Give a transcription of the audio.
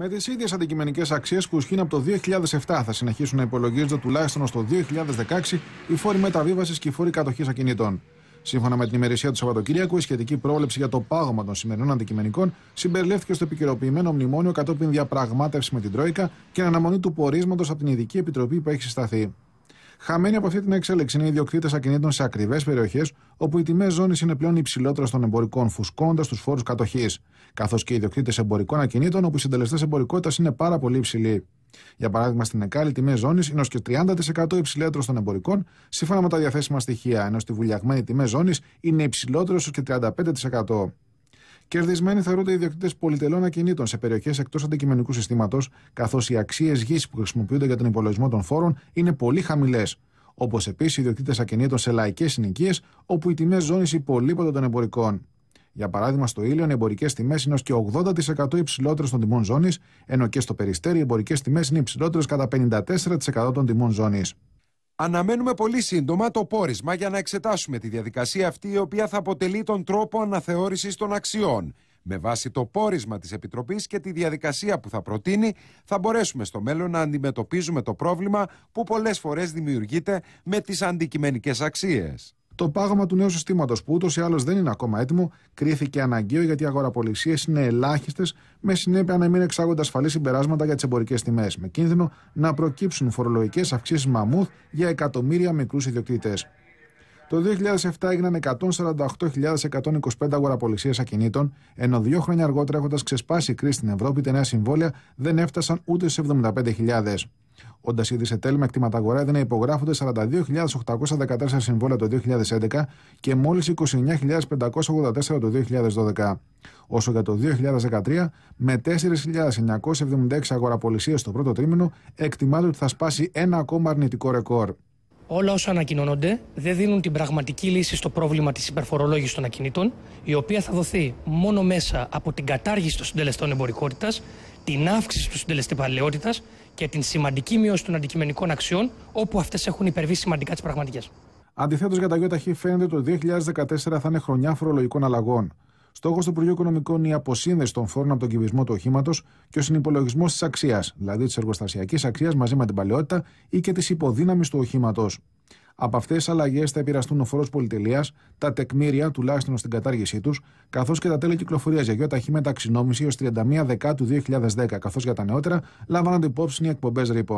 Με τις ίδιες αντικειμενικές αξίες που ισχύουν από το 2007 θα συνεχίσουν να υπολογίζονται τουλάχιστον το 2016 οι φόροι μεταβίβασης και οι φόροι κατοχής ακινητών. Σύμφωνα με την ημερησία του Σαββατοκύριακου, η σχετική πρόβλεψη για το πάγωμα των σημερινών αντικειμενικών συμπεριλήφθηκε στο επικαιροποιημένο μνημόνιο κατόπιν διαπραγμάτευσης με την Τρόικα και αναμονή του πορίσματος από την Ειδική Επιτροπή που έχει συσταθεί. Χαμένοι από αυτή την εξέλιξη είναι οι ιδιοκτήτες ακινήτων σε ακριβές περιοχές, όπου οι τιμές ζώνης είναι πλέον υψηλότερε των εμπορικών, φουσκώντα τους φόρους κατοχής. Καθώς και οι ιδιοκτήτες εμπορικών ακινήτων, όπου οι συντελεστές εμπορικότητας είναι πάρα πολύ υψηλοί. Για παράδειγμα, στην ΕΚΑΛ, οι τιμές ζώνης είναι ως και 30% υψηλότερε των εμπορικών, σύμφωνα με τα διαθέσιμα στοιχεία, ενώ στη βουλιαγμένη τιμές ζώνης είναι υψηλότερες ως και 35%. Κερδισμένοι θεωρούνται οι διοκτήτε πολυτελών ακινήτων σε περιοχές εκτός αντικειμενικού συστήματος, καθώς οι αξίες γης που χρησιμοποιούνται για τον υπολογισμό των φόρων είναι πολύ χαμηλές. Όπως επίσης οι διοκτητέ ακινήτων σε λαϊκές συνοικίες, όπου οι τιμές ζώνης υπολείπονται των εμπορικών. Για παράδειγμα, στο Ήλιο οι εμπορικές τιμές είναι ως και 80% υψηλότερες των τιμών ζώνης, ενώ και στο Περιστέρι οι εμπορικές τιμές είναι υψηλότερες κατά 54% των τιμών ζώνης. Αναμένουμε πολύ σύντομα το πόρισμα για να εξετάσουμε τη διαδικασία αυτή η οποία θα αποτελεί τον τρόπο αναθεώρησης των αξιών. Με βάση το πόρισμα της Επιτροπής και τη διαδικασία που θα προτείνει, θα μπορέσουμε στο μέλλον να αντιμετωπίζουμε το πρόβλημα που πολλές φορές δημιουργείται με τις αντικειμενικές αξίες. Το πάγωμα του νέου συστήματος, που ούτως ή άλλως δεν είναι ακόμα έτοιμο, κρίθηκε αναγκαίο γιατί οι αγοραπολισίες είναι ελάχιστες, με συνέπεια να μην εξάγονται ασφαλή συμπεράσματα για τις εμπορικές τιμές, με κίνδυνο να προκύψουν φορολογικές αυξήσεις μαμούθ για εκατομμύρια μικρούς ιδιοκτήτες. Το 2007 έγιναν 148.125 αγοραπολισίες ακινήτων, ενώ δύο χρόνια αργότερα έχοντας ξεσπάσει η κρίση στην Ευρώπη, τα νέα συμβόλαια δεν έφτασαν ούτε σε 75.000. Όντας ήδη σε τέλμα εκτιμάτα αγορά έδινε υπογράφονται 42.814 συμβόλαια το 2011 και μόλις 29.584 το 2012. Όσο για το 2013, με 4.976 αγοραπολισίες το πρώτο τρίμηνο, εκτιμάται ότι θα σπάσει ένα ακόμα αρνητικό ρεκόρ. Όλα όσα ανακοινώνονται δεν δίνουν την πραγματική λύση στο πρόβλημα της υπερφορολόγησης των ακινήτων, η οποία θα δοθεί μόνο μέσα από την κατάργηση των συντελεστών εμπορικότητας την αύξηση του συντελεστή παλαιότητας και την σημαντική μείωση των αντικειμενικών αξιών, όπου αυτές έχουν υπερβεί σημαντικά τις πραγματικές. Αντιθέτως, για τα ΙΟΤΑΧΗ φαίνεται το 2014 θα είναι χρονιά φορολογικών αλλαγών. Στόχος του Υπουργείου Οικονομικών είναι η αποσύνδεση των φόρων από τον κυβισμό του οχήματος και ο συνυπολογισμός της αξίας, δηλαδή της εργοστασιακής αξίας μαζί με την παλαιότητα ή και της υποδύναμης του οχήματος. Από αυτές τις αλλαγές θα επηρεαστούν ο φόρος πολυτελείας, τα τεκμήρια τουλάχιστον στην κατάργησή τους, καθώς και τα τέλη κυκλοφορίας για γιο ταχύμετα έω 31 Δεκάτου 2010, καθώς για τα νεότερα λαμβάνονται υπόψη οι εκπομπές ρήπων.